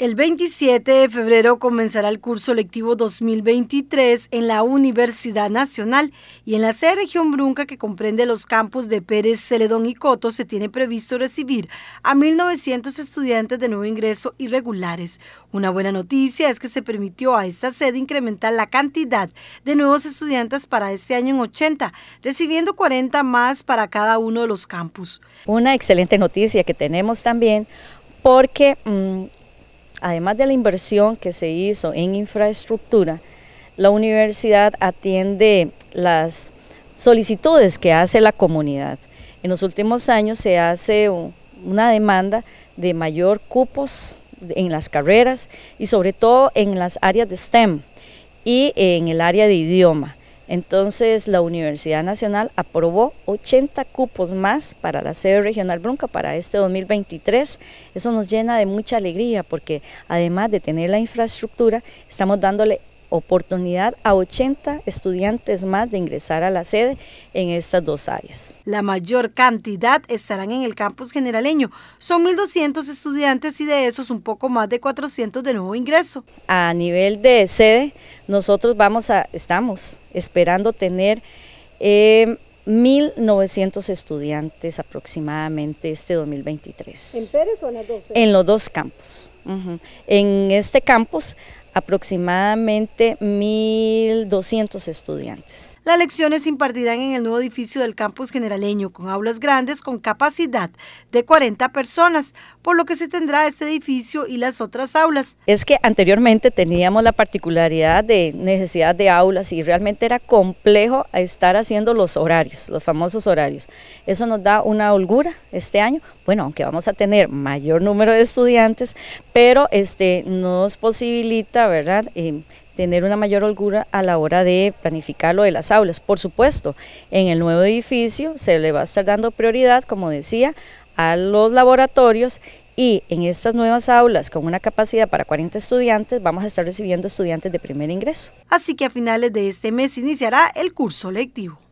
El 27 de febrero comenzará el curso lectivo 2023 en la Universidad Nacional y en la sede región Brunca que comprende los campus de Pérez, Celedón y Coto se tiene previsto recibir a 1.900 estudiantes de nuevo ingreso irregulares. Una buena noticia es que se permitió a esta sede incrementar la cantidad de nuevos estudiantes para este año en 80, recibiendo 40 más para cada uno de los campus. Una excelente noticia que tenemos también porque... Mm, además de la inversión que se hizo en infraestructura, la universidad atiende las solicitudes que hace la comunidad. En los últimos años se hace una demanda de mayor cupos en las carreras y sobre todo en las áreas de STEM y en el área de idioma. Entonces la Universidad Nacional aprobó 80 cupos más para la sede regional Brunca para este 2023. Eso nos llena de mucha alegría porque además de tener la infraestructura, estamos dándole oportunidad a 80 estudiantes más de ingresar a la sede en estas dos áreas. La mayor cantidad estarán en el campus generaleño. Son 1.200 estudiantes y de esos un poco más de 400 de nuevo ingreso. A nivel de sede, nosotros vamos a, estamos esperando tener... 1.900 eh, estudiantes aproximadamente este 2023. ¿En Pérez o en las dos? Eh? En los dos campos. En este campus aproximadamente 1.200 estudiantes. Las lecciones se impartirán en el nuevo edificio del campus generaleño, con aulas grandes con capacidad de 40 personas, por lo que se tendrá este edificio y las otras aulas. Es que anteriormente teníamos la particularidad de necesidad de aulas y realmente era complejo estar haciendo los horarios, los famosos horarios. Eso nos da una holgura este año, bueno, aunque vamos a tener mayor número de estudiantes, pero este, nos posibilita eh, tener una mayor holgura a la hora de planificar lo de las aulas. Por supuesto, en el nuevo edificio se le va a estar dando prioridad, como decía, a los laboratorios y en estas nuevas aulas con una capacidad para 40 estudiantes vamos a estar recibiendo estudiantes de primer ingreso. Así que a finales de este mes iniciará el curso lectivo.